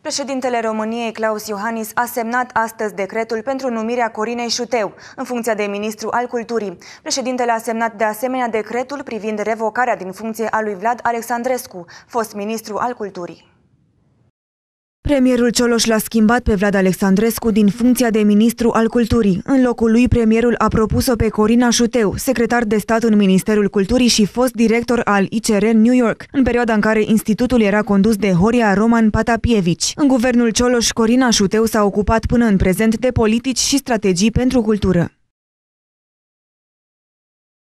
Președintele României, Claus Iohannis, a semnat astăzi decretul pentru numirea Corinei Șuteu, în funcția de ministru al culturii. Președintele a semnat de asemenea decretul privind revocarea din funcție a lui Vlad Alexandrescu, fost ministru al culturii. Premierul Cioloș l-a schimbat pe Vlad Alexandrescu din funcția de ministru al culturii. În locul lui, premierul a propus-o pe Corina Șuteu, secretar de stat în Ministerul Culturii și fost director al ICR New York, în perioada în care institutul era condus de Horia Roman Patapievici. În guvernul Cioloș, Corina Șuteu s-a ocupat până în prezent de politici și strategii pentru cultură.